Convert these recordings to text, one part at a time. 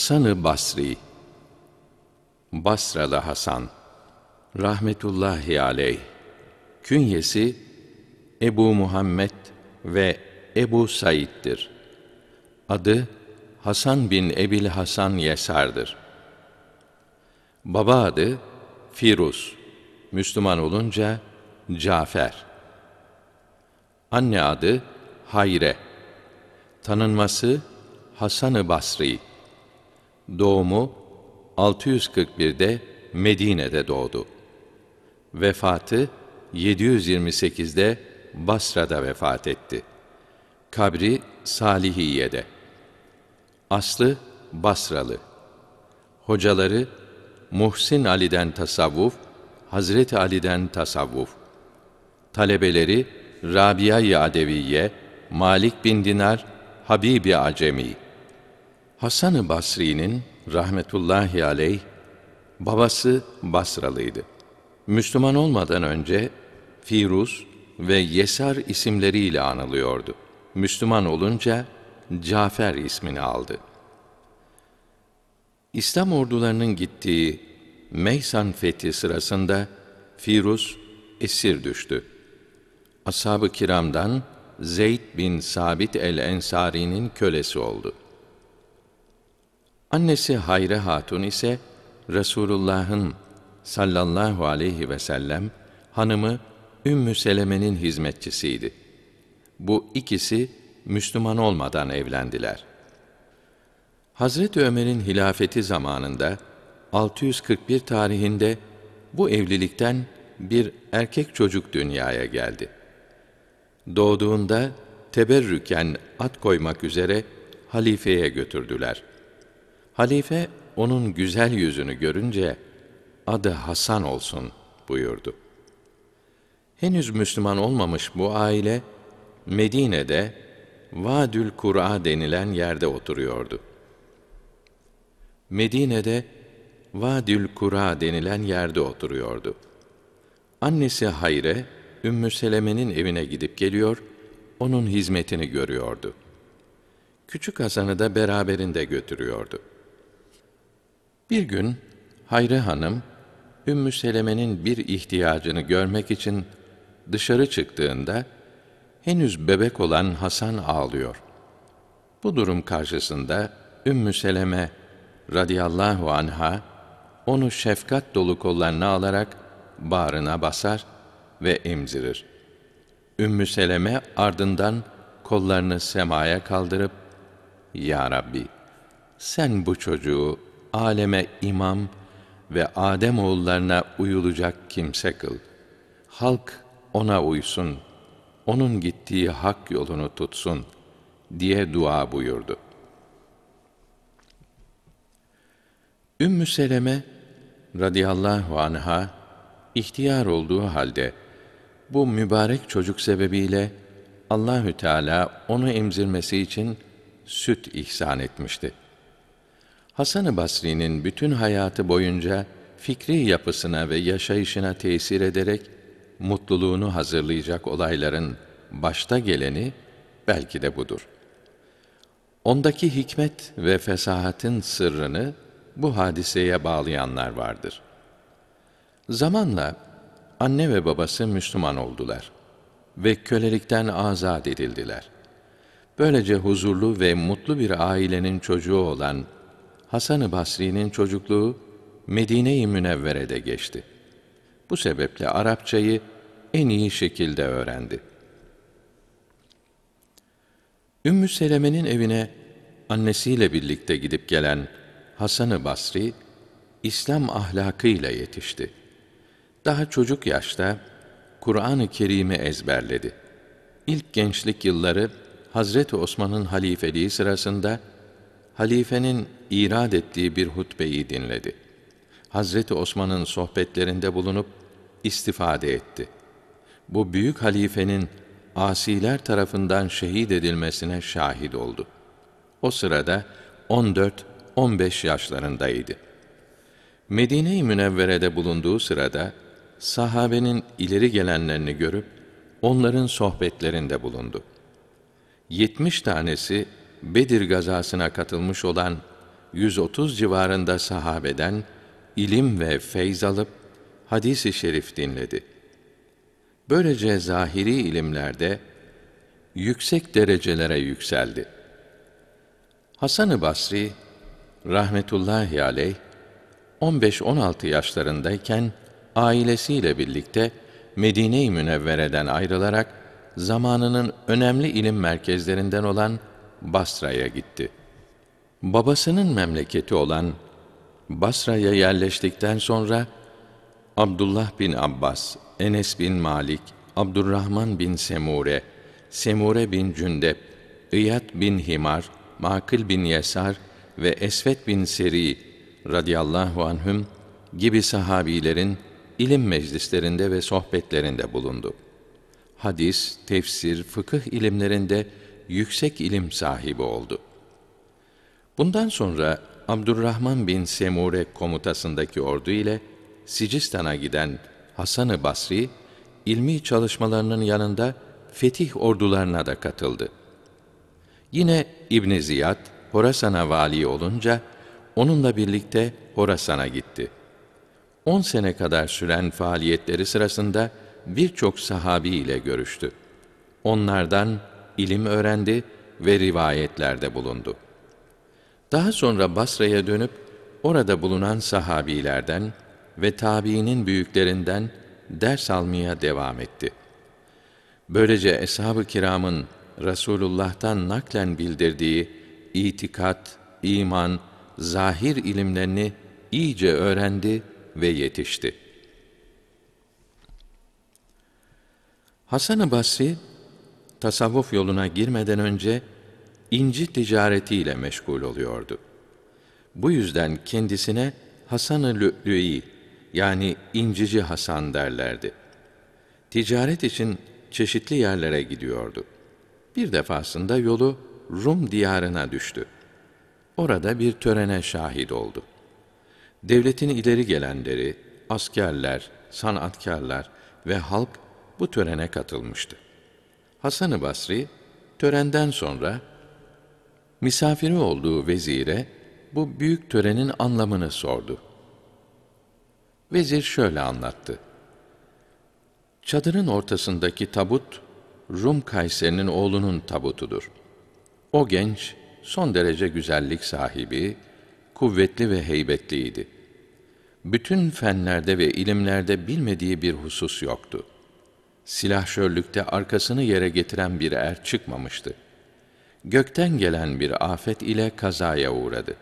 Hasan-ı Basri Basralı Hasan rahmetullahi aleyh künyesi Ebu Muhammed ve Ebu Said'dir. Adı Hasan bin Ebil Hasan Yesar'dır. Baba adı Firuz. Müslüman olunca Cafer. Anne adı Hayre. Tanınması Hasan-ı Basri. Doğumu 641'de Medine'de doğdu. Vefatı 728'de Basra'da vefat etti. Kabri Salihiye'de. Aslı Basralı. Hocaları Muhsin Ali'den tasavvuf, Hazreti Ali'den tasavvuf. Talebeleri Rabia-i Malik bin Dinar, Habibi Acemi. Hasan-ı Basri'nin rahmetullahi aleyh babası Basralıydı. Müslüman olmadan önce Firuz ve Yesar isimleriyle anılıyordu. Müslüman olunca Cafer ismini aldı. İslam ordularının gittiği Meysan fethi sırasında Firuz esir düştü. Ashab-ı kiramdan Zeyd bin Sabit el-Ensari'nin kölesi oldu.'' Annesi Hayre Hatun ise Resulullah'ın sallallahu aleyhi ve sellem hanımı Ümmü Seleme'nin hizmetçisiydi. Bu ikisi Müslüman olmadan evlendiler. Hazreti Ömer'in hilafeti zamanında 641 tarihinde bu evlilikten bir erkek çocuk dünyaya geldi. Doğduğunda teberrüken at koymak üzere halifeye götürdüler. Halife onun güzel yüzünü görünce adı Hasan olsun buyurdu. Henüz Müslüman olmamış bu aile Medine'de Vadül Kur'a denilen yerde oturuyordu. Medine'de Vadül Kur'a denilen yerde oturuyordu. Annesi Hayre, Ümmü Seleme'nin evine gidip geliyor, onun hizmetini görüyordu. Küçük Hasan'ı da beraberinde götürüyordu.'' Bir gün Hayri Hanım, Ümmü Seleme'nin bir ihtiyacını görmek için dışarı çıktığında, henüz bebek olan Hasan ağlıyor. Bu durum karşısında Ümmü Seleme radıyallahu anha, onu şefkat dolu kollarına alarak bağrına basar ve emzirir. Ümmü Seleme ardından kollarını semaya kaldırıp, Ya Rabbi, sen bu çocuğu aleme imam ve Adem oğullarına uyulacak kimse kıl. Halk ona uysun, onun gittiği hak yolunu tutsun diye dua buyurdu. Ümmü Seleme radıyallahu anha ihtiyar olduğu halde bu mübarek çocuk sebebiyle Allahü Teala onu emzirmesi için süt ihsan etmişti. Hasan-ı Basri'nin bütün hayatı boyunca fikri yapısına ve yaşayışına tesir ederek mutluluğunu hazırlayacak olayların başta geleni belki de budur. Ondaki hikmet ve fesahatin sırrını bu hadiseye bağlayanlar vardır. Zamanla anne ve babası Müslüman oldular ve kölelikten azad edildiler. Böylece huzurlu ve mutlu bir ailenin çocuğu olan Hasan-ı Basri'nin çocukluğu Medine-i Münevvere'de geçti. Bu sebeple Arapçayı en iyi şekilde öğrendi. Ümmü Seleme'nin evine annesiyle birlikte gidip gelen Hasan-ı Basri, İslam ahlakıyla yetişti. Daha çocuk yaşta Kur'an-ı Kerim'i ezberledi. İlk gençlik yılları Hazreti Osman'ın halifeliği sırasında halifenin irad ettiği bir hutbeyi dinledi. Hazreti Osman'ın sohbetlerinde bulunup istifade etti. Bu büyük halifenin asiler tarafından şehit edilmesine şahit oldu. O sırada 14-15 yaşlarındaydı. Medine-i Münevvere'de bulunduğu sırada sahabenin ileri gelenlerini görüp onların sohbetlerinde bulundu. 70 tanesi Bedir gazasına katılmış olan 130 civarında sahabeden ilim ve feyz alıp hadisi şerif dinledi. Böylece zahiri ilimlerde yüksek derecelere yükseldi. Hasan-ı Basri rahmetullahi aleyh 15-16 yaşlarındayken ailesiyle birlikte Medine-i Münevvere'den ayrılarak zamanının önemli ilim merkezlerinden olan Basra'ya gitti. Babasının memleketi olan Basra'ya yerleştikten sonra Abdullah bin Abbas, Enes bin Malik, Abdurrahman bin Semure, Semure bin Cündep, İyad bin Himar, Makil bin Yesar ve Esvet bin Seri radıyallahu anhüm gibi sahabilerin ilim meclislerinde ve sohbetlerinde bulundu. Hadis, tefsir, fıkıh ilimlerinde yüksek ilim sahibi oldu. Bundan sonra Abdurrahman bin Semure komutasındaki ordu ile Sicistan'a giden Hasan-ı Basri, ilmi çalışmalarının yanında fetih ordularına da katıldı. Yine İbn Ziyad Horasan'a vali olunca onunla birlikte Horasan'a gitti. 10 sene kadar süren faaliyetleri sırasında birçok sahabi ile görüştü. Onlardan ilim öğrendi ve rivayetlerde bulundu. Daha sonra Basra'ya dönüp orada bulunan sahabilerden ve tabiinin büyüklerinden ders almaya devam etti. Böylece eshab-ı kiramın Resulullah'tan naklen bildirdiği itikat, iman, zahir ilimlerini iyice öğrendi ve yetişti. Hasan-ı Basri tasavvuf yoluna girmeden önce inci ticaretiyle meşgul oluyordu. Bu yüzden kendisine Hasan-ı Lü'lü'i yani incici Hasan derlerdi. Ticaret için çeşitli yerlere gidiyordu. Bir defasında yolu Rum diyarına düştü. Orada bir törene şahit oldu. Devletin ileri gelenleri, askerler, sanatkarlar ve halk bu törene katılmıştı. Hasan-ı Basri törenden sonra misafiri olduğu vezire bu büyük törenin anlamını sordu. Vezir şöyle anlattı. Çadırın ortasındaki tabut Rum Kayseri'nin oğlunun tabutudur. O genç son derece güzellik sahibi, kuvvetli ve heybetliydi. Bütün fenlerde ve ilimlerde bilmediği bir husus yoktu.'' silahşörlükte arkasını yere getiren bir er çıkmamıştı. Gökten gelen bir afet ile kazaya uğradı.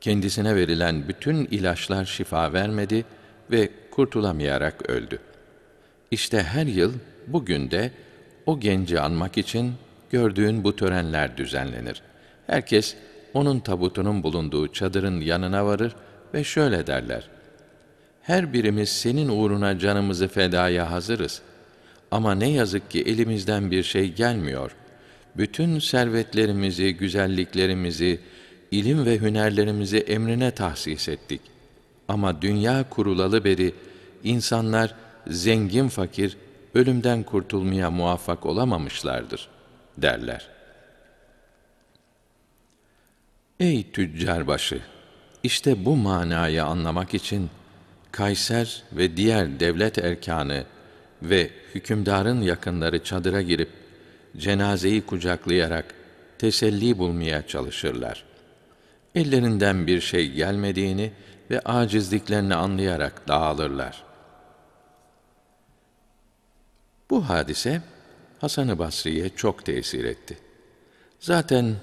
Kendisine verilen bütün ilaçlar şifa vermedi ve kurtulamayarak öldü. İşte her yıl bugün de o genci anmak için gördüğün bu törenler düzenlenir. Herkes onun tabutunun bulunduğu çadırın yanına varır ve şöyle derler. Her birimiz senin uğruna canımızı fedaya hazırız.'' Ama ne yazık ki elimizden bir şey gelmiyor. Bütün servetlerimizi, güzelliklerimizi, ilim ve hünerlerimizi emrine tahsis ettik. Ama dünya kurulalı beri insanlar zengin fakir ölümden kurtulmaya muvaffak olamamışlardır derler. Ey tüccarbaşı, başı! İşte bu manayı anlamak için Kayser ve diğer devlet erkanı ve hükümdarın yakınları çadıra girip cenazeyi kucaklayarak teselli bulmaya çalışırlar. Ellerinden bir şey gelmediğini ve acizliklerini anlayarak dağılırlar. Bu hadise Hasan-ı Basri'ye çok tesir etti. Zaten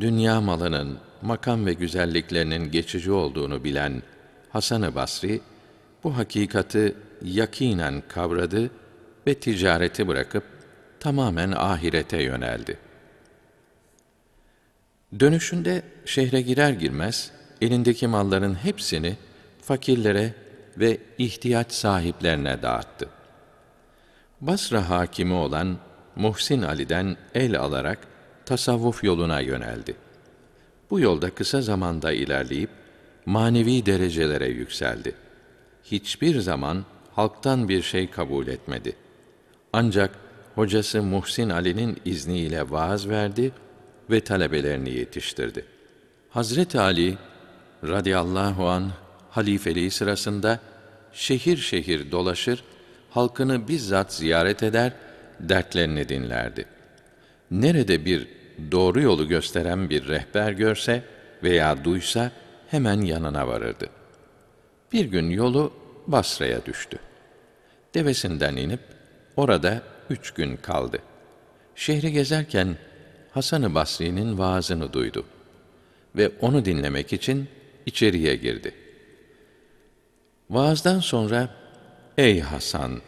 dünya malının, makam ve güzelliklerinin geçici olduğunu bilen Hasan-ı Basri, bu hakikati yakinen kavradı ve ticareti bırakıp tamamen ahirete yöneldi. Dönüşünde şehre girer girmez elindeki malların hepsini fakirlere ve ihtiyaç sahiplerine dağıttı. Basra hakimi olan Muhsin Ali'den el alarak tasavvuf yoluna yöneldi. Bu yolda kısa zamanda ilerleyip manevi derecelere yükseldi. Hiçbir zaman halktan bir şey kabul etmedi. Ancak hocası Muhsin Ali'nin izniyle vaaz verdi ve talebelerini yetiştirdi. Hazreti Ali radıyallahu an halifeliği sırasında şehir şehir dolaşır, halkını bizzat ziyaret eder, dertlerini dinlerdi. Nerede bir doğru yolu gösteren bir rehber görse veya duysa hemen yanına varırdı. Bir gün yolu Basra'ya düştü. Devesinden inip orada üç gün kaldı. Şehri gezerken Hasan-ı Basri'nin vaazını duydu ve onu dinlemek için içeriye girdi. Vaazdan sonra, Ey Hasan!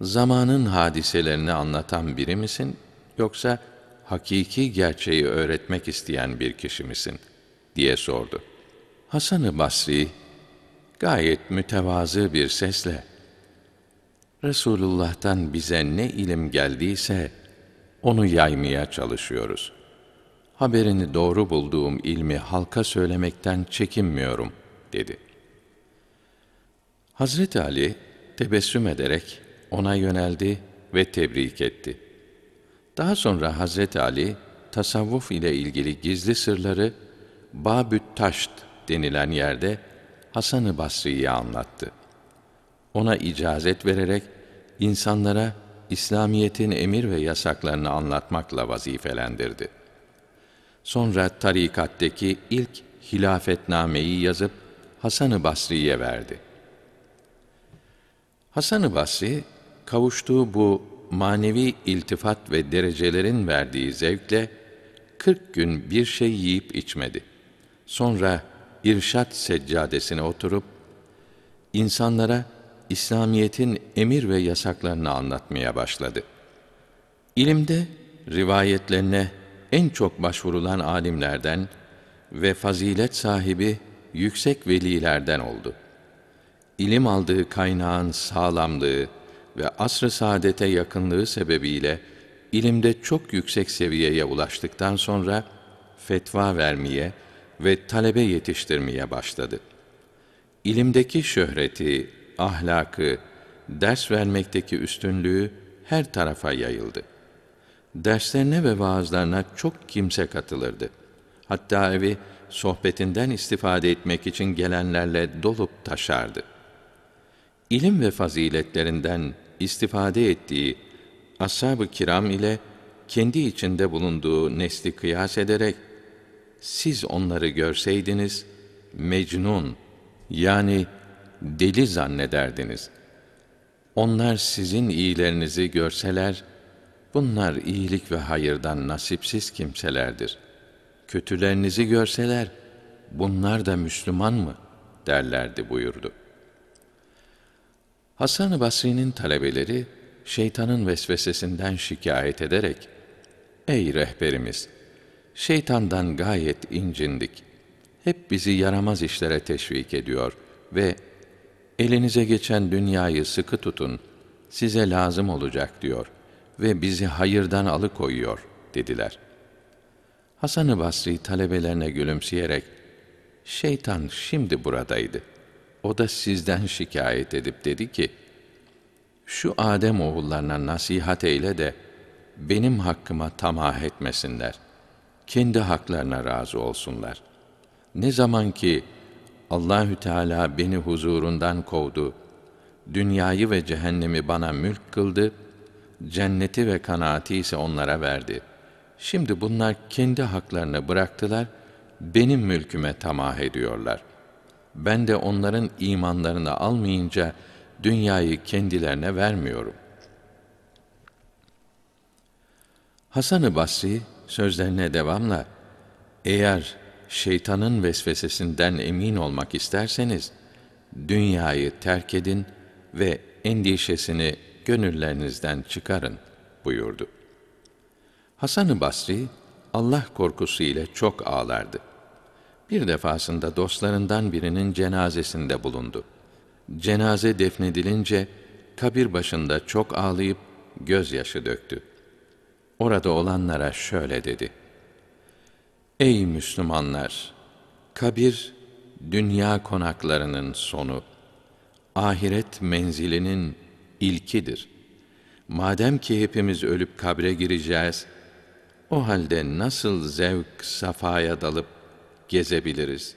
Zamanın hadiselerini anlatan biri misin, yoksa hakiki gerçeği öğretmek isteyen bir kişi misin? diye sordu. Hasan-ı Basri, gayet mütevazı bir sesle Resulullah'tan bize ne ilim geldiyse onu yaymaya çalışıyoruz. Haberini doğru bulduğum ilmi halka söylemekten çekinmiyorum dedi. Hazreti Ali tebessüm ederek ona yöneldi ve tebrik etti. Daha sonra Hazreti Ali tasavvuf ile ilgili gizli sırları Babüt Taşt denilen yerde Hasan-ı Basri'yi anlattı. Ona icazet vererek insanlara İslamiyet'in emir ve yasaklarını anlatmakla vazifelendirdi. Sonra tarikattaki ilk hilafetnameyi yazıp Hasan-ı Basri'ye verdi. Hasan-ı Basri kavuştuğu bu manevi iltifat ve derecelerin verdiği zevkle 40 gün bir şey yiyip içmedi. Sonra irşat seccadesine oturup, insanlara İslamiyet'in emir ve yasaklarını anlatmaya başladı. İlimde rivayetlerine en çok başvurulan alimlerden ve fazilet sahibi yüksek velilerden oldu. İlim aldığı kaynağın sağlamlığı ve asr-ı saadete yakınlığı sebebiyle ilimde çok yüksek seviyeye ulaştıktan sonra fetva vermeye ve talebe yetiştirmeye başladı. İlimdeki şöhreti, ahlakı, ders vermekteki üstünlüğü her tarafa yayıldı. Derslerine ve vaazlarına çok kimse katılırdı. Hatta evi sohbetinden istifade etmek için gelenlerle dolup taşardı. İlim ve faziletlerinden istifade ettiği ashab-ı kiram ile kendi içinde bulunduğu nesli kıyas ederek siz onları görseydiniz, mecnun yani deli zannederdiniz. Onlar sizin iyilerinizi görseler, bunlar iyilik ve hayırdan nasipsiz kimselerdir. Kötülerinizi görseler, bunlar da Müslüman mı? derlerdi buyurdu. Hasan-ı Basri'nin talebeleri, şeytanın vesvesesinden şikayet ederek, Ey rehberimiz! şeytandan gayet incindik. Hep bizi yaramaz işlere teşvik ediyor ve elinize geçen dünyayı sıkı tutun, size lazım olacak diyor ve bizi hayırdan alıkoyuyor dediler. Hasan-ı Basri talebelerine gülümseyerek, şeytan şimdi buradaydı. O da sizden şikayet edip dedi ki, şu Adem oğullarına nasihat eyle de benim hakkıma tamah etmesinler.'' kendi haklarına razı olsunlar. Ne zaman ki Allahü Teala beni huzurundan kovdu, dünyayı ve cehennemi bana mülk kıldı, cenneti ve kanaati ise onlara verdi. Şimdi bunlar kendi haklarını bıraktılar, benim mülküme tamah ediyorlar. Ben de onların imanlarını almayınca dünyayı kendilerine vermiyorum. Hasan-ı Basri Sözlerine devamla, eğer şeytanın vesvesesinden emin olmak isterseniz, dünyayı terk edin ve endişesini gönüllerinizden çıkarın buyurdu. Hasan-ı Basri, Allah korkusu ile çok ağlardı. Bir defasında dostlarından birinin cenazesinde bulundu. Cenaze defnedilince kabir başında çok ağlayıp gözyaşı döktü orada olanlara şöyle dedi. Ey Müslümanlar! Kabir, dünya konaklarının sonu, ahiret menzilinin ilkidir. Madem ki hepimiz ölüp kabre gireceğiz, o halde nasıl zevk, safaya dalıp gezebiliriz?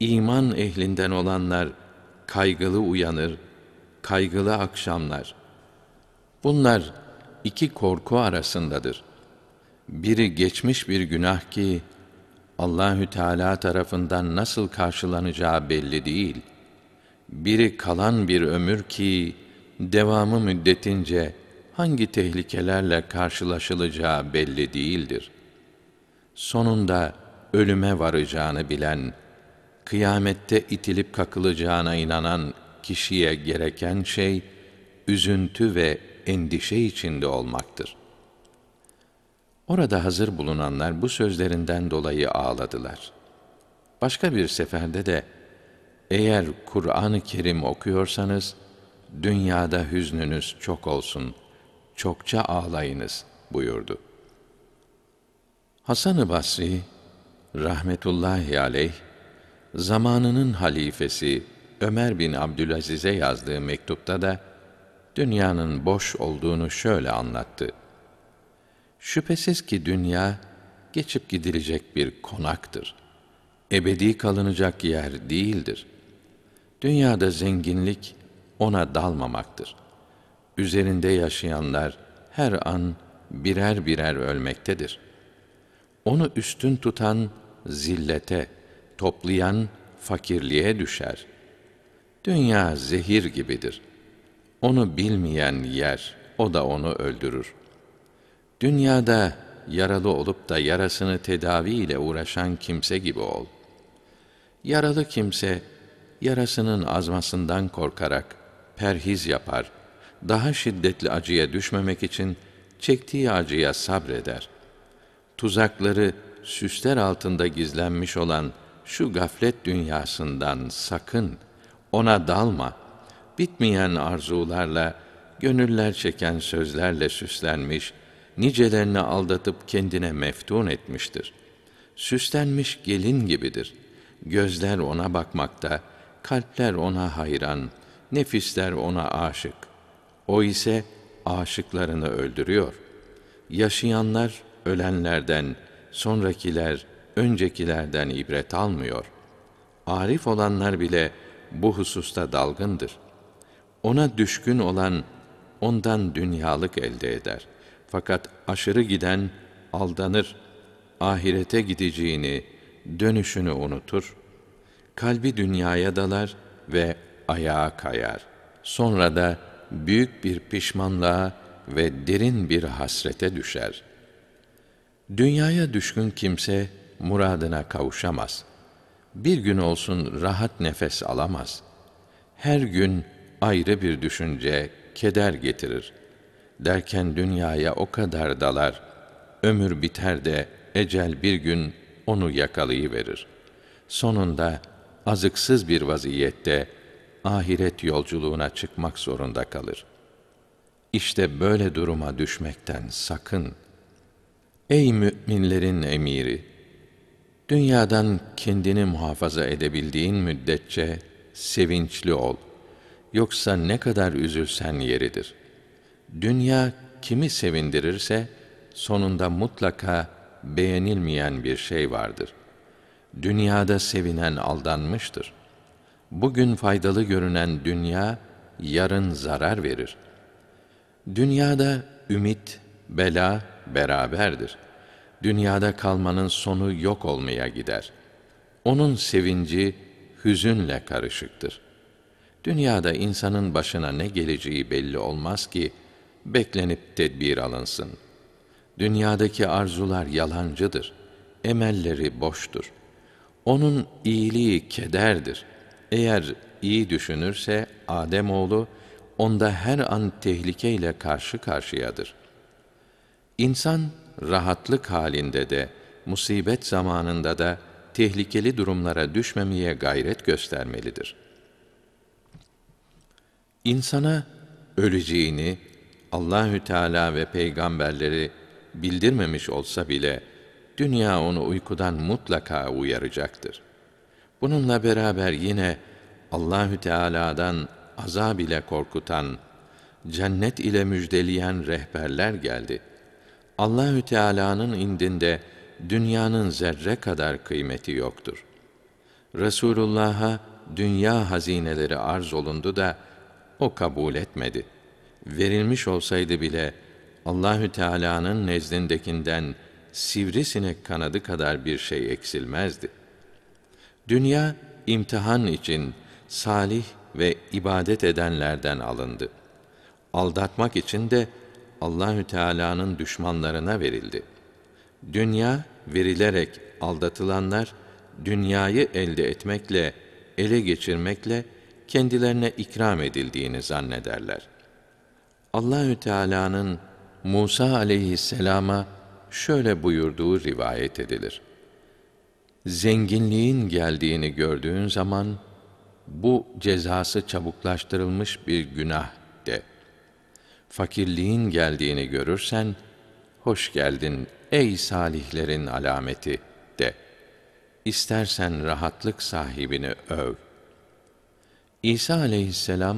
İman ehlinden olanlar kaygılı uyanır, kaygılı akşamlar. Bunlar iki korku arasındadır. Biri geçmiş bir günah ki Allahü Teala tarafından nasıl karşılanacağı belli değil. Biri kalan bir ömür ki devamı müddetince hangi tehlikelerle karşılaşılacağı belli değildir. Sonunda ölüme varacağını bilen, kıyamette itilip kakılacağına inanan kişiye gereken şey üzüntü ve endişe içinde olmaktır. Orada hazır bulunanlar bu sözlerinden dolayı ağladılar. Başka bir seferde de eğer Kur'an-ı Kerim okuyorsanız dünyada hüznünüz çok olsun, çokça ağlayınız buyurdu. Hasan-ı Basri rahmetullahi aleyh zamanının halifesi Ömer bin Abdülaziz'e yazdığı mektupta da dünyanın boş olduğunu şöyle anlattı. Şüphesiz ki dünya geçip gidilecek bir konaktır. Ebedi kalınacak yer değildir. Dünyada zenginlik ona dalmamaktır. Üzerinde yaşayanlar her an birer birer ölmektedir. Onu üstün tutan zillete, toplayan fakirliğe düşer. Dünya zehir gibidir.'' Onu bilmeyen yer, o da onu öldürür. Dünyada yaralı olup da yarasını tedaviyle uğraşan kimse gibi ol. Yaralı kimse, yarasının azmasından korkarak perhiz yapar, daha şiddetli acıya düşmemek için çektiği acıya sabreder. Tuzakları, süsler altında gizlenmiş olan şu gaflet dünyasından sakın, ona dalma.'' bitmeyen arzularla, gönüller çeken sözlerle süslenmiş, nicelerini aldatıp kendine meftun etmiştir. Süslenmiş gelin gibidir. Gözler ona bakmakta, kalpler ona hayran, nefisler ona aşık. O ise aşıklarını öldürüyor. Yaşayanlar ölenlerden, sonrakiler öncekilerden ibret almıyor. Arif olanlar bile bu hususta dalgındır.'' Ona düşkün olan ondan dünyalık elde eder. Fakat aşırı giden aldanır, ahirete gideceğini, dönüşünü unutur. Kalbi dünyaya dalar ve ayağa kayar. Sonra da büyük bir pişmanlığa ve derin bir hasrete düşer. Dünyaya düşkün kimse muradına kavuşamaz. Bir gün olsun rahat nefes alamaz. Her gün ayrı bir düşünce, keder getirir. Derken dünyaya o kadar dalar, ömür biter de ecel bir gün onu yakalayıverir. Sonunda azıksız bir vaziyette ahiret yolculuğuna çıkmak zorunda kalır. İşte böyle duruma düşmekten sakın. Ey müminlerin emiri! Dünyadan kendini muhafaza edebildiğin müddetçe sevinçli ol.'' Yoksa ne kadar üzülsen yeridir. Dünya kimi sevindirirse sonunda mutlaka beğenilmeyen bir şey vardır. Dünyada sevinen aldanmıştır. Bugün faydalı görünen dünya yarın zarar verir. Dünyada ümit, bela beraberdir. Dünyada kalmanın sonu yok olmaya gider. Onun sevinci hüzünle karışıktır.'' Dünyada insanın başına ne geleceği belli olmaz ki beklenip tedbir alınsın. Dünyadaki arzular yalancıdır. Emelleri boştur. Onun iyiliği kederdir. Eğer iyi düşünürse Adem oğlu onda her an tehlikeyle karşı karşıyadır. İnsan rahatlık halinde de musibet zamanında da tehlikeli durumlara düşmemeye gayret göstermelidir. İnsana öleceğini Allahü Teala ve peygamberleri bildirmemiş olsa bile dünya onu uykudan mutlaka uyaracaktır. Bununla beraber yine Allahü Teala'dan azab ile korkutan, cennet ile müjdeleyen rehberler geldi. Allahü Teala'nın indinde dünyanın zerre kadar kıymeti yoktur. Resulullah'a dünya hazineleri arz olundu da o kabul etmedi. Verilmiş olsaydı bile Allahü Teala'nın nezdindekinden sivrisinek kanadı kadar bir şey eksilmezdi. Dünya imtihan için salih ve ibadet edenlerden alındı. Aldatmak için de Allahü Teala'nın düşmanlarına verildi. Dünya verilerek aldatılanlar dünyayı elde etmekle, ele geçirmekle kendilerine ikram edildiğini zannederler. Allahü Teala'nın Musa aleyhisselama şöyle buyurduğu rivayet edilir. Zenginliğin geldiğini gördüğün zaman bu cezası çabuklaştırılmış bir günah de. Fakirliğin geldiğini görürsen hoş geldin ey salihlerin alameti de. İstersen rahatlık sahibini öv.'' İsa aleyhisselam,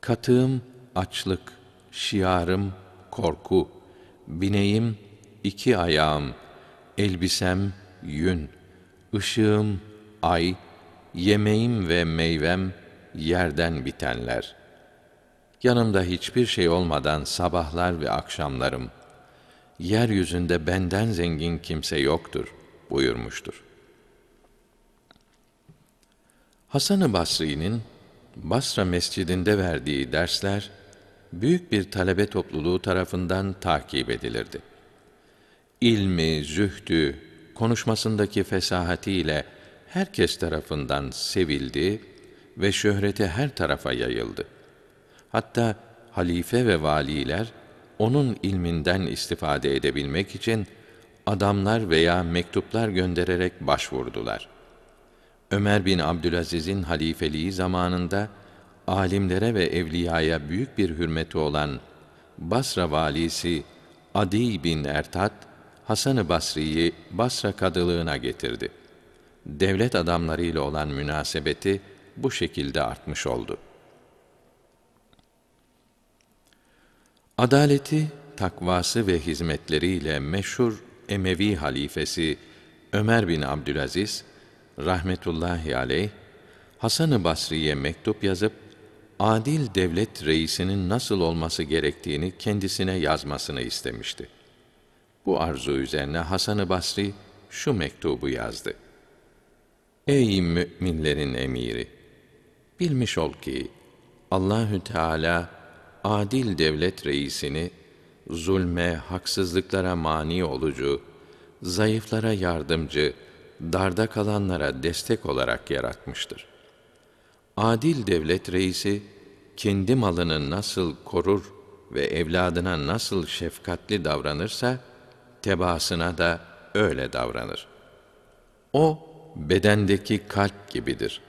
katığım açlık, şiarım korku, bineğim iki ayağım, elbisem yün, ışığım ay, yemeğim ve meyvem yerden bitenler. Yanımda hiçbir şey olmadan sabahlar ve akşamlarım. Yeryüzünde benden zengin kimse yoktur buyurmuştur. Hasan-ı Basri'nin Basra mescidinde verdiği dersler büyük bir talebe topluluğu tarafından takip edilirdi. İlmi, zühdü, konuşmasındaki fesahatiyle herkes tarafından sevildi ve şöhreti her tarafa yayıldı. Hatta halife ve valiler onun ilminden istifade edebilmek için adamlar veya mektuplar göndererek başvurdular.'' Ömer bin Abdülaziz'in halifeliği zamanında alimlere ve evliyaya büyük bir hürmeti olan Basra valisi Adi bin Ertat Hasan-ı Basri'yi Basra kadılığına getirdi. Devlet adamlarıyla olan münasebeti bu şekilde artmış oldu. Adaleti, takvası ve hizmetleriyle meşhur Emevi halifesi Ömer bin Abdülaziz rahmetullahi aleyh Hasan-ı Basri'ye mektup yazıp adil devlet reisinin nasıl olması gerektiğini kendisine yazmasını istemişti. Bu arzu üzerine Hasan-ı Basri şu mektubu yazdı. Ey müminlerin emiri! Bilmiş ol ki Allahü Teala adil devlet reisini zulme, haksızlıklara mani olucu, zayıflara yardımcı, darda kalanlara destek olarak yaratmıştır. Adil devlet reisi kendi malını nasıl korur ve evladına nasıl şefkatli davranırsa tebaasına da öyle davranır. O bedendeki kalp gibidir.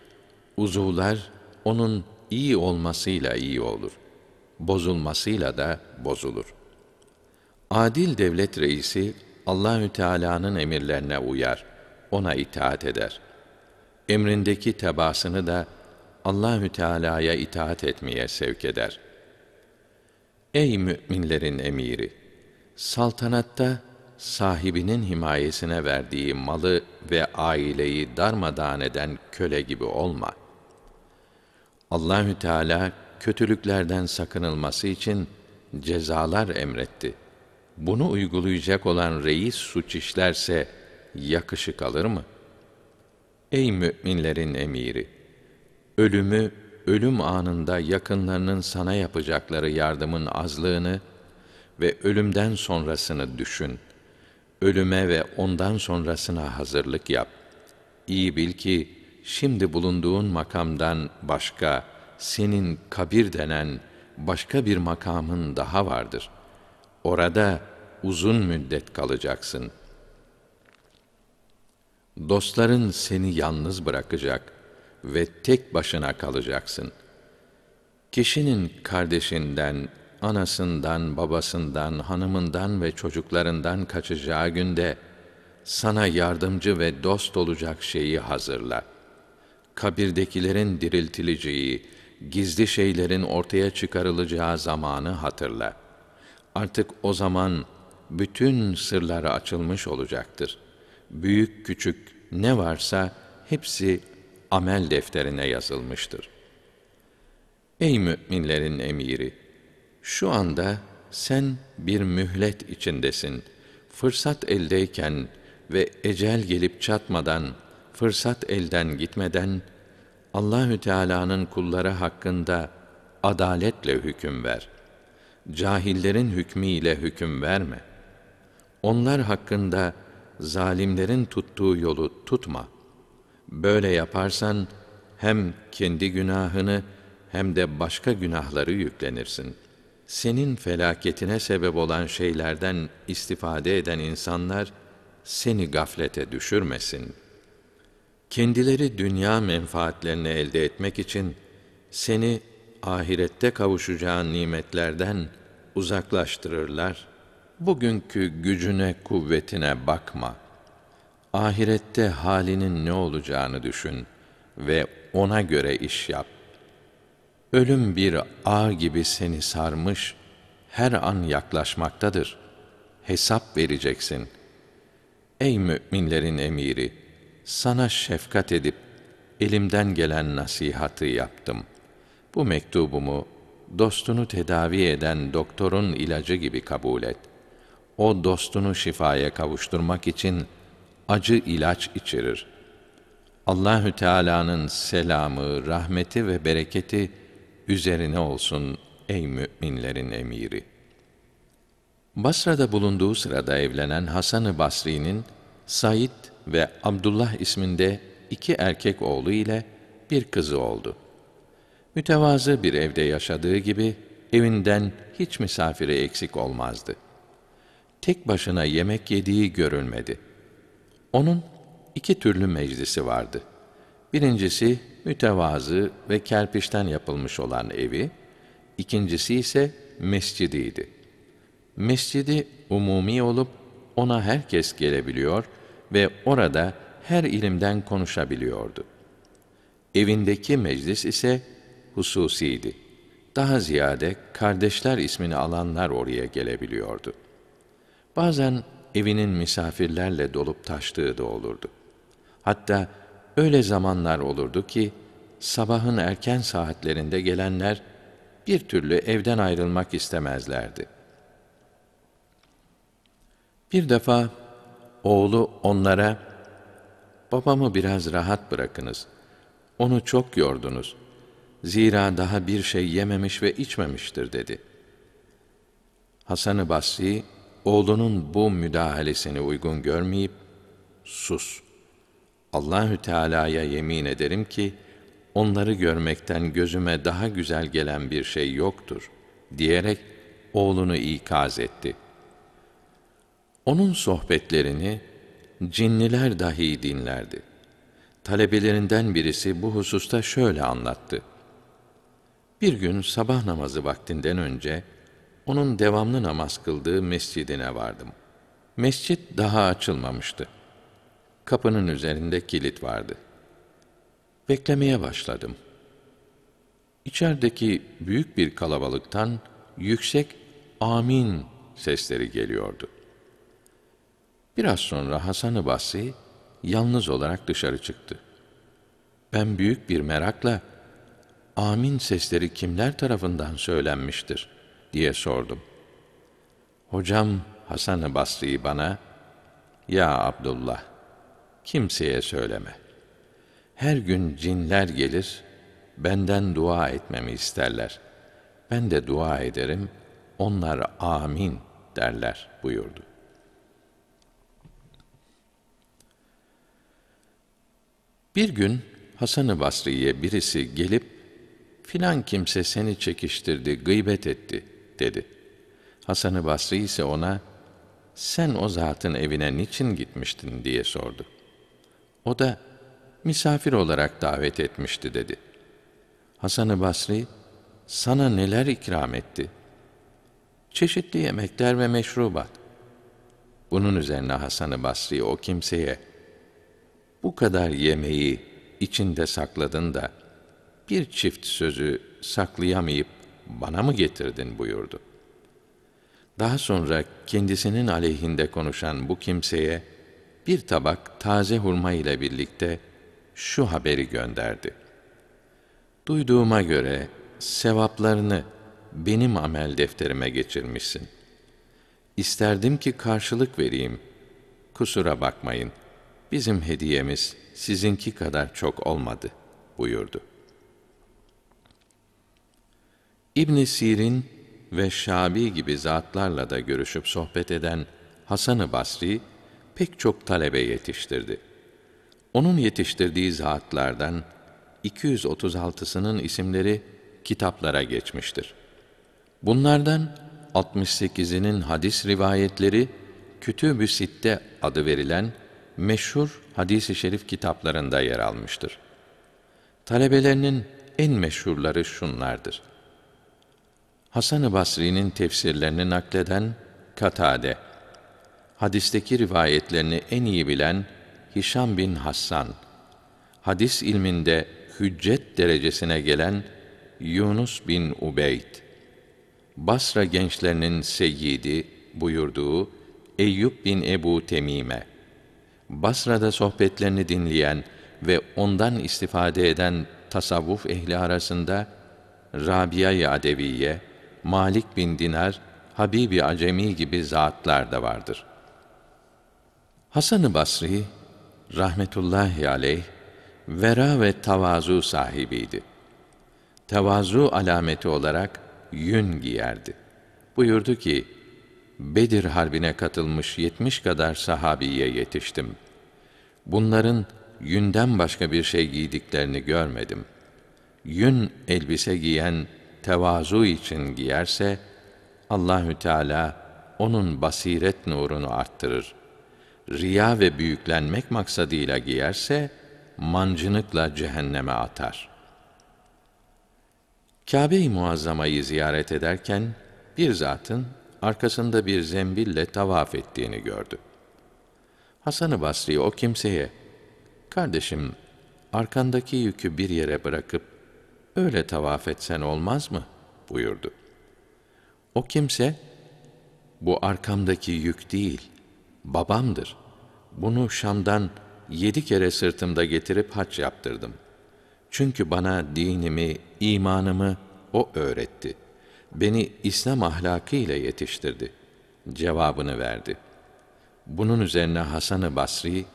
Uzuvlar onun iyi olmasıyla iyi olur. Bozulmasıyla da bozulur. Adil devlet reisi Allahü Teala'nın emirlerine uyar ona itaat eder. Emrindeki tebasını da Allahü Teala'ya itaat etmeye sevk eder. Ey müminlerin emiri, saltanatta sahibinin himayesine verdiği malı ve aileyi darmadağın eden köle gibi olma. Allahü Teala kötülüklerden sakınılması için cezalar emretti. Bunu uygulayacak olan reis suç işlerse yakışık alır mı? Ey müminlerin emiri! Ölümü, ölüm anında yakınlarının sana yapacakları yardımın azlığını ve ölümden sonrasını düşün. Ölüme ve ondan sonrasına hazırlık yap. İyi bil ki, şimdi bulunduğun makamdan başka, senin kabir denen başka bir makamın daha vardır. Orada uzun müddet kalacaksın.'' Dostların seni yalnız bırakacak ve tek başına kalacaksın. Kişinin kardeşinden, anasından, babasından, hanımından ve çocuklarından kaçacağı günde sana yardımcı ve dost olacak şeyi hazırla. Kabirdekilerin diriltileceği, gizli şeylerin ortaya çıkarılacağı zamanı hatırla. Artık o zaman bütün sırlar açılmış olacaktır.'' büyük küçük ne varsa hepsi amel defterine yazılmıştır. Ey müminlerin emiri, şu anda sen bir mühlet içindesin. Fırsat eldeyken ve ecel gelip çatmadan, fırsat elden gitmeden Allahü Teala'nın kulları hakkında adaletle hüküm ver. Cahillerin hükmü ile hüküm verme. Onlar hakkında zalimlerin tuttuğu yolu tutma. Böyle yaparsan hem kendi günahını hem de başka günahları yüklenirsin. Senin felaketine sebep olan şeylerden istifade eden insanlar seni gaflete düşürmesin. Kendileri dünya menfaatlerini elde etmek için seni ahirette kavuşacağın nimetlerden uzaklaştırırlar.'' bugünkü gücüne kuvvetine bakma. Ahirette halinin ne olacağını düşün ve ona göre iş yap. Ölüm bir ağ gibi seni sarmış, her an yaklaşmaktadır. Hesap vereceksin. Ey müminlerin emiri, sana şefkat edip elimden gelen nasihatı yaptım. Bu mektubumu dostunu tedavi eden doktorun ilacı gibi kabul et o dostunu şifaya kavuşturmak için acı ilaç içirir. Allahü Teala'nın selamı, rahmeti ve bereketi üzerine olsun ey müminlerin emiri. Basra'da bulunduğu sırada evlenen Hasan-ı Basri'nin Said ve Abdullah isminde iki erkek oğlu ile bir kızı oldu. Mütevazı bir evde yaşadığı gibi evinden hiç misafiri eksik olmazdı.'' tek başına yemek yediği görülmedi. Onun iki türlü meclisi vardı. Birincisi mütevazı ve kerpiçten yapılmış olan evi, ikincisi ise mescidiydi. Mescidi umumi olup ona herkes gelebiliyor ve orada her ilimden konuşabiliyordu. Evindeki meclis ise hususiydi. Daha ziyade kardeşler ismini alanlar oraya gelebiliyordu.'' Bazen evinin misafirlerle dolup taştığı da olurdu. Hatta öyle zamanlar olurdu ki sabahın erken saatlerinde gelenler bir türlü evden ayrılmak istemezlerdi. Bir defa oğlu onlara "Babamı biraz rahat bırakınız. Onu çok yordunuz. Zira daha bir şey yememiş ve içmemiştir." dedi. Hasan-ı Basri oğlunun bu müdahalesini uygun görmeyip sus. Allahü Teala'ya yemin ederim ki onları görmekten gözüme daha güzel gelen bir şey yoktur diyerek oğlunu ikaz etti. Onun sohbetlerini cinniler dahi dinlerdi. Talebelerinden birisi bu hususta şöyle anlattı. Bir gün sabah namazı vaktinden önce onun devamlı namaz kıldığı mescidine vardım. Mescit daha açılmamıştı. Kapının üzerinde kilit vardı. Beklemeye başladım. İçerideki büyük bir kalabalıktan yüksek amin sesleri geliyordu. Biraz sonra Hasan-ı Basri yalnız olarak dışarı çıktı. Ben büyük bir merakla amin sesleri kimler tarafından söylenmiştir?'' diye sordum. Hocam Hasan-ı Basri'yi bana, Ya Abdullah, kimseye söyleme. Her gün cinler gelir, benden dua etmemi isterler. Ben de dua ederim, onlar amin derler buyurdu. Bir gün Hasan-ı Basri'ye birisi gelip, filan kimse seni çekiştirdi, gıybet etti.'' dedi. Hasan-ı Basri ise ona, sen o zatın evine niçin gitmiştin diye sordu. O da, misafir olarak davet etmişti dedi. Hasan-ı Basri, sana neler ikram etti? Çeşitli yemekler ve meşrubat. Bunun üzerine Hasan-ı Basri o kimseye, bu kadar yemeği içinde sakladın da, bir çift sözü saklayamayıp bana mı getirdin buyurdu. Daha sonra kendisinin aleyhinde konuşan bu kimseye bir tabak taze hurma ile birlikte şu haberi gönderdi. Duyduğuma göre sevaplarını benim amel defterime geçirmişsin. İsterdim ki karşılık vereyim. Kusura bakmayın. Bizim hediyemiz sizinki kadar çok olmadı buyurdu ibn Sirin ve Şabi gibi zatlarla da görüşüp sohbet eden Hasan-ı Basri, pek çok talebe yetiştirdi. Onun yetiştirdiği zatlardan 236'sının isimleri kitaplara geçmiştir. Bunlardan 68'inin hadis rivayetleri Kütüb-ü Sitte adı verilen meşhur hadis-i şerif kitaplarında yer almıştır. Talebelerinin en meşhurları şunlardır. Hasan-ı Basri'nin tefsirlerini nakleden Katade, hadisteki rivayetlerini en iyi bilen Hişam bin Hassan, hadis ilminde hüccet derecesine gelen Yunus bin Ubeyd, Basra gençlerinin seyyidi buyurduğu Eyüp bin Ebu Temime, Basra'da sohbetlerini dinleyen ve ondan istifade eden tasavvuf ehli arasında Rabia-i Adeviye, Malik bin Dinar, Habibi Acemi gibi zatlar da vardır. Hasan-ı Basri, rahmetullahi aleyh, vera ve tavazu sahibiydi. Tavazu alameti olarak yün giyerdi. Buyurdu ki, Bedir Harbi'ne katılmış yetmiş kadar sahabiye yetiştim. Bunların yünden başka bir şey giydiklerini görmedim. Yün elbise giyen tevazu için giyerse Allahü Teala onun basiret nurunu arttırır. Riya ve büyüklenmek maksadıyla giyerse mancınıkla cehenneme atar. Kâbe-i Muazzama'yı ziyaret ederken bir zatın arkasında bir zembille tavaf ettiğini gördü. Hasan-ı Basri o kimseye, kardeşim arkandaki yükü bir yere bırakıp öyle tavaf etsen olmaz mı? buyurdu. O kimse, bu arkamdaki yük değil, babamdır. Bunu Şam'dan yedi kere sırtımda getirip haç yaptırdım. Çünkü bana dinimi, imanımı o öğretti. Beni İslam ahlakı ile yetiştirdi. Cevabını verdi. Bunun üzerine Hasan-ı Basri,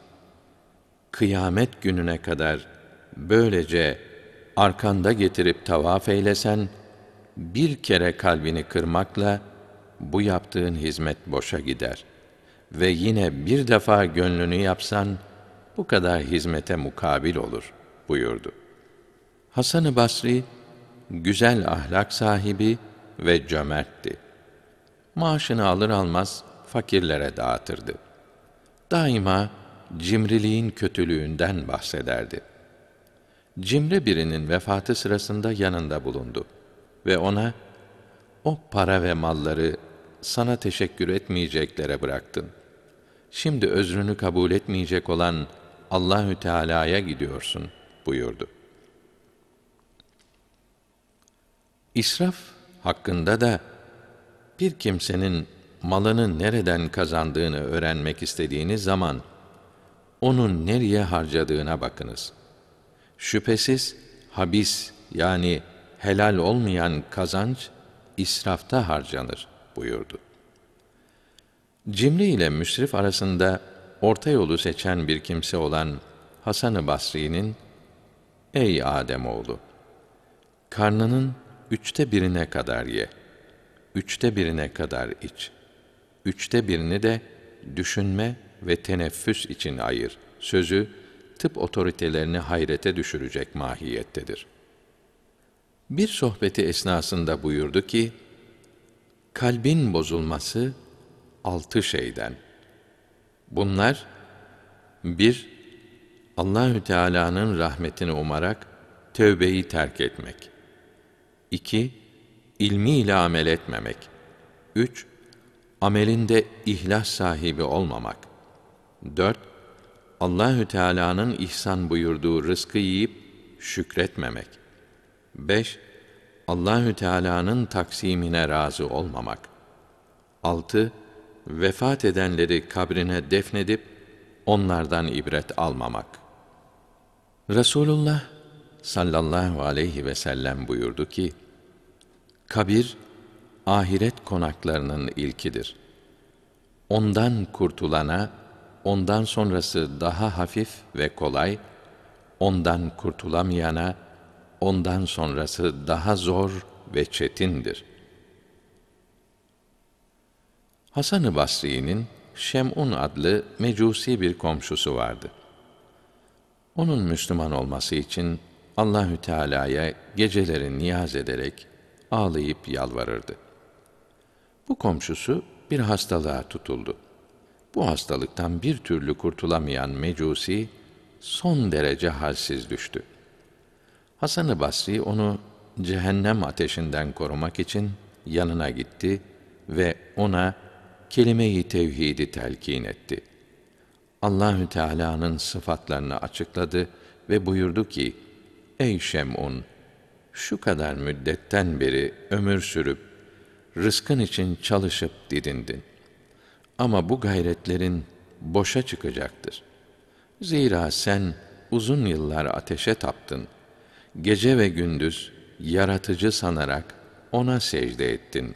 kıyamet gününe kadar böylece arkanda getirip tavaf eylesen, bir kere kalbini kırmakla bu yaptığın hizmet boşa gider. Ve yine bir defa gönlünü yapsan, bu kadar hizmete mukabil olur buyurdu. Hasan-ı Basri, güzel ahlak sahibi ve cömertti. Maaşını alır almaz fakirlere dağıtırdı. Daima cimriliğin kötülüğünden bahsederdi.'' cimri birinin vefatı sırasında yanında bulundu ve ona o para ve malları sana teşekkür etmeyeceklere bıraktın. Şimdi özrünü kabul etmeyecek olan Allahü Teala'ya gidiyorsun buyurdu. İsraf hakkında da bir kimsenin malını nereden kazandığını öğrenmek istediğiniz zaman onun nereye harcadığına bakınız.'' Şüphesiz habis yani helal olmayan kazanç israfta harcanır buyurdu. Cimri ile müsrif arasında orta yolu seçen bir kimse olan Hasan-ı Basri'nin Ey Ademoğlu! Karnının üçte birine kadar ye, üçte birine kadar iç, üçte birini de düşünme ve teneffüs için ayır. Sözü tıp otoritelerini hayrete düşürecek mahiyettedir. Bir sohbeti esnasında buyurdu ki, kalbin bozulması altı şeyden. Bunlar, bir, Allahü Teala'nın rahmetini umarak tövbeyi terk etmek. 2. İlmiyle amel etmemek. 3. Amelinde ihlas sahibi olmamak. 4. Allahü Teala'nın ihsan buyurduğu rızkı yiyip şükretmemek. 5. Allahü Teala'nın taksimine razı olmamak. 6. Vefat edenleri kabrine defnedip onlardan ibret almamak. Resulullah sallallahu aleyhi ve sellem buyurdu ki: Kabir ahiret konaklarının ilkidir. Ondan kurtulana ondan sonrası daha hafif ve kolay, ondan kurtulamayana, ondan sonrası daha zor ve çetindir. Hasan-ı Basri'nin Şem'un adlı mecusi bir komşusu vardı. Onun Müslüman olması için Allahü Teala'ya geceleri niyaz ederek ağlayıp yalvarırdı. Bu komşusu bir hastalığa tutuldu. Bu hastalıktan bir türlü kurtulamayan Mecusi son derece halsiz düştü. Hasan-ı Basri onu cehennem ateşinden korumak için yanına gitti ve ona kelime-i tevhidi telkin etti. Allahü Teala'nın sıfatlarını açıkladı ve buyurdu ki: Ey Şem'un, şu kadar müddetten beri ömür sürüp rızkın için çalışıp didindin. Ama bu gayretlerin boşa çıkacaktır. Zira sen uzun yıllar ateşe taptın. Gece ve gündüz yaratıcı sanarak ona secde ettin.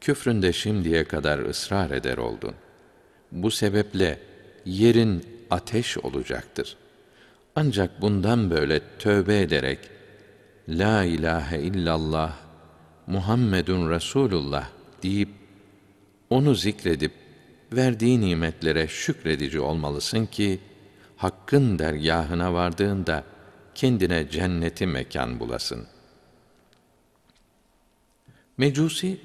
Küfründe şimdiye kadar ısrar eder oldun. Bu sebeple yerin ateş olacaktır. Ancak bundan böyle tövbe ederek La ilahe illallah Muhammedun Resulullah deyip onu zikredip verdiği nimetlere şükredici olmalısın ki Hakk'ın dergahına vardığında kendine cenneti mekan bulasın. Mecusi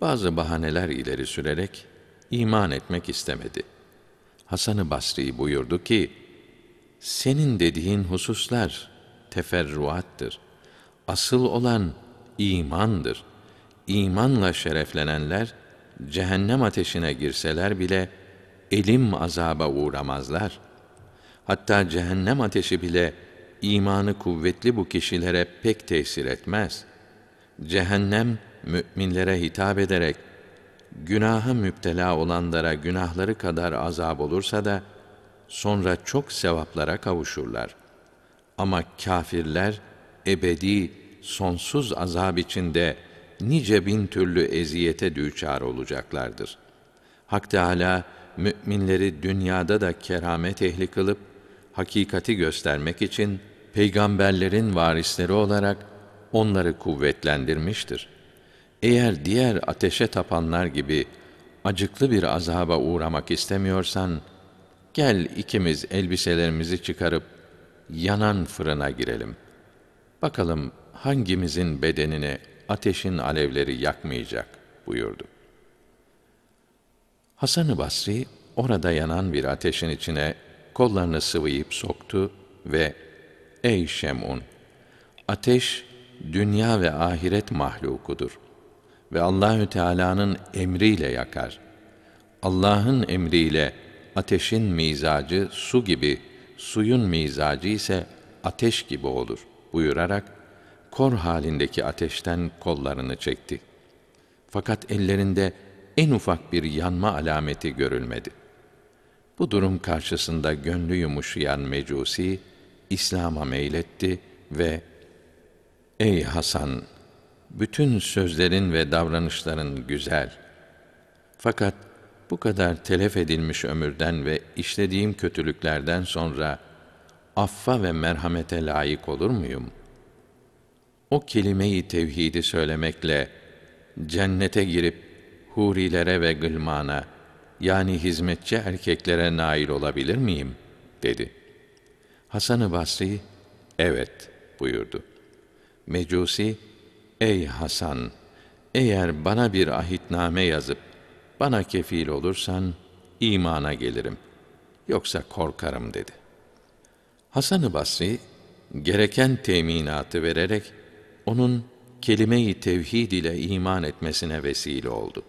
bazı bahaneler ileri sürerek iman etmek istemedi. Hasan-ı Basri buyurdu ki, senin dediğin hususlar teferruattır. Asıl olan imandır. İmanla şereflenenler, cehennem ateşine girseler bile elim azaba uğramazlar. Hatta cehennem ateşi bile imanı kuvvetli bu kişilere pek tesir etmez. Cehennem müminlere hitap ederek günaha müptela olanlara günahları kadar azab olursa da sonra çok sevaplara kavuşurlar. Ama kâfirler ebedi sonsuz azab içinde nice bin türlü eziyete düçar olacaklardır. Hak Teâlâ, müminleri dünyada da keramet ehli kılıp, hakikati göstermek için, peygamberlerin varisleri olarak onları kuvvetlendirmiştir. Eğer diğer ateşe tapanlar gibi acıklı bir azaba uğramak istemiyorsan, gel ikimiz elbiselerimizi çıkarıp yanan fırına girelim. Bakalım hangimizin bedenini ateşin alevleri yakmayacak buyurdu. Hasan-ı Basri orada yanan bir ateşin içine kollarını sıvayıp soktu ve Ey Şem'un! Ateş dünya ve ahiret mahlukudur ve Allahü Teala'nın emriyle yakar. Allah'ın emriyle ateşin mizacı su gibi, suyun mizacı ise ateş gibi olur buyurarak kor halindeki ateşten kollarını çekti. Fakat ellerinde en ufak bir yanma alameti görülmedi. Bu durum karşısında gönlü yumuşayan Mecusi, İslam'a meyletti ve Ey Hasan! Bütün sözlerin ve davranışların güzel. Fakat bu kadar telef edilmiş ömürden ve işlediğim kötülüklerden sonra affa ve merhamete layık olur muyum? o kelimeyi tevhidi söylemekle cennete girip hurilere ve gılmana yani hizmetçi erkeklere nail olabilir miyim? dedi. Hasan-ı Basri, evet buyurdu. Mecusi, ey Hasan, eğer bana bir ahitname yazıp bana kefil olursan imana gelirim. Yoksa korkarım dedi. Hasan-ı Basri, gereken teminatı vererek onun kelime-i tevhid ile iman etmesine vesile oldu.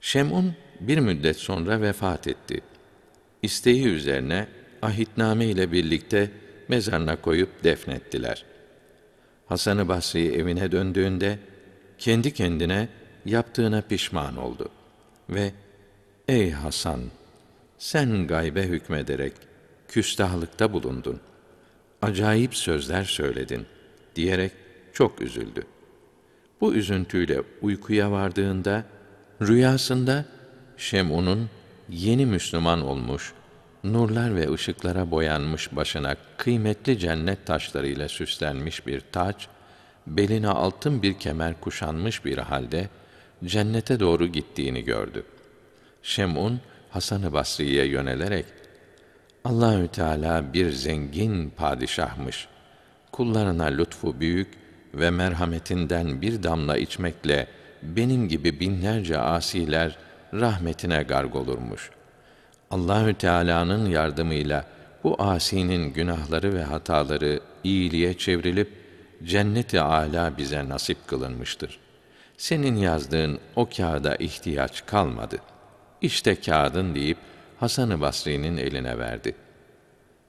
Şem'un bir müddet sonra vefat etti. İsteği üzerine ahitname ile birlikte mezarına koyup defnettiler. Hasan-ı Basri evine döndüğünde kendi kendine yaptığına pişman oldu ve "Ey Hasan, sen gaybe hükmederek küstahlıkta bulundun. Acayip sözler söyledin." diyerek çok üzüldü. Bu üzüntüyle uykuya vardığında, rüyasında Şem'un'un yeni Müslüman olmuş, nurlar ve ışıklara boyanmış başına kıymetli cennet taşlarıyla süslenmiş bir taç, beline altın bir kemer kuşanmış bir halde cennete doğru gittiğini gördü. Şem'un Hasan-ı Basri'ye yönelerek Allahü Teala bir zengin padişahmış. Kullarına lütfu büyük, ve merhametinden bir damla içmekle benim gibi binlerce asiler rahmetine garg olurmuş. Allahü Teala'nın yardımıyla bu asinin günahları ve hataları iyiliğe çevrilip cenneti âlâ bize nasip kılınmıştır. Senin yazdığın o kağıda ihtiyaç kalmadı. İşte kağıdın deyip Hasan-ı Basri'nin eline verdi.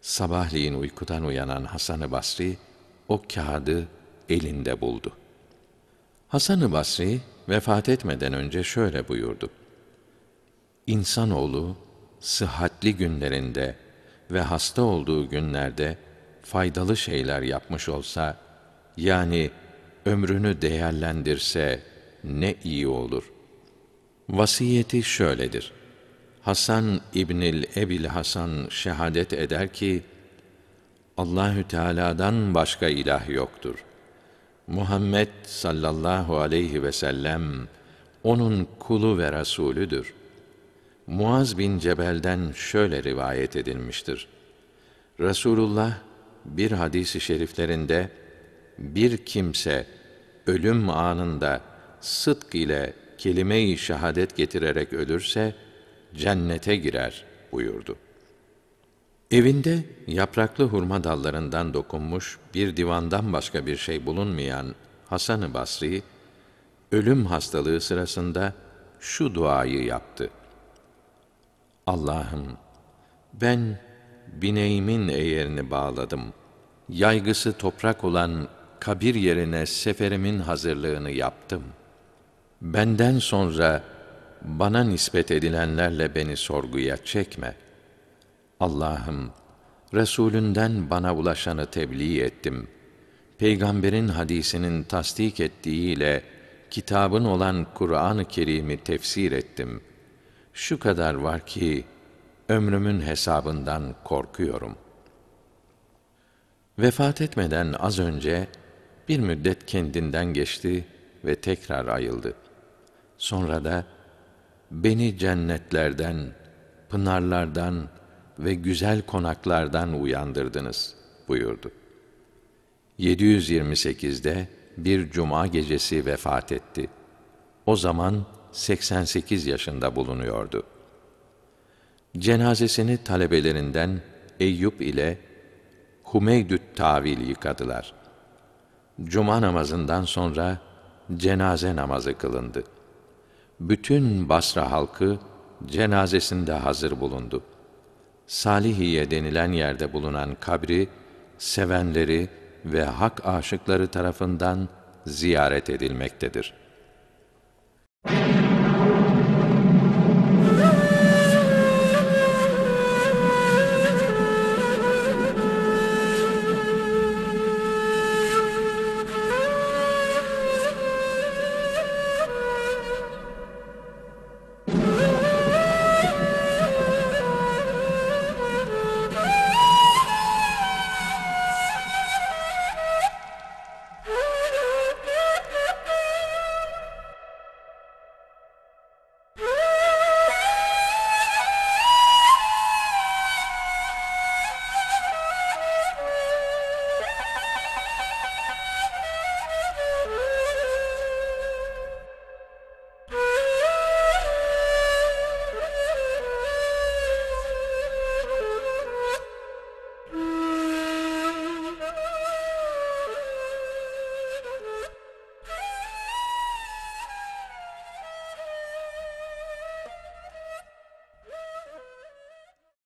Sabahleyin uykudan uyanan Hasan-ı Basri o kağıdı elinde buldu. Hasan-ı Basri vefat etmeden önce şöyle buyurdu. İnsanoğlu sıhhatli günlerinde ve hasta olduğu günlerde faydalı şeyler yapmış olsa, yani ömrünü değerlendirse ne iyi olur. Vasiyeti şöyledir. Hasan İbnil Ebil Hasan şehadet eder ki, Allahü Teala'dan başka ilah yoktur. Muhammed sallallahu aleyhi ve sellem onun kulu ve rasulüdür. Muaz bin Cebel'den şöyle rivayet edilmiştir. Resulullah bir hadisi şeriflerinde bir kimse ölüm anında sıdk ile kelime-i şehadet getirerek ölürse cennete girer buyurdu. Evinde yapraklı hurma dallarından dokunmuş bir divandan başka bir şey bulunmayan Hasan-ı Basri, ölüm hastalığı sırasında şu duayı yaptı. Allah'ım, ben bineğimin eğerini bağladım. Yaygısı toprak olan kabir yerine seferimin hazırlığını yaptım. Benden sonra bana nispet edilenlerle beni sorguya çekme.'' Allah'ım, Resulünden bana ulaşanı tebliğ ettim. Peygamberin hadisinin tasdik ettiğiyle kitabın olan Kur'an-ı Kerim'i tefsir ettim. Şu kadar var ki ömrümün hesabından korkuyorum. Vefat etmeden az önce bir müddet kendinden geçti ve tekrar ayıldı. Sonra da beni cennetlerden, pınarlardan, ve güzel konaklardan uyandırdınız buyurdu. 728'de bir cuma gecesi vefat etti. O zaman 88 yaşında bulunuyordu. Cenazesini talebelerinden Eyüp ile Humeydüt Tavil yıkadılar. Cuma namazından sonra cenaze namazı kılındı. Bütün Basra halkı cenazesinde hazır bulundu.'' Salihiye denilen yerde bulunan kabri, sevenleri ve hak aşıkları tarafından ziyaret edilmektedir. Müzik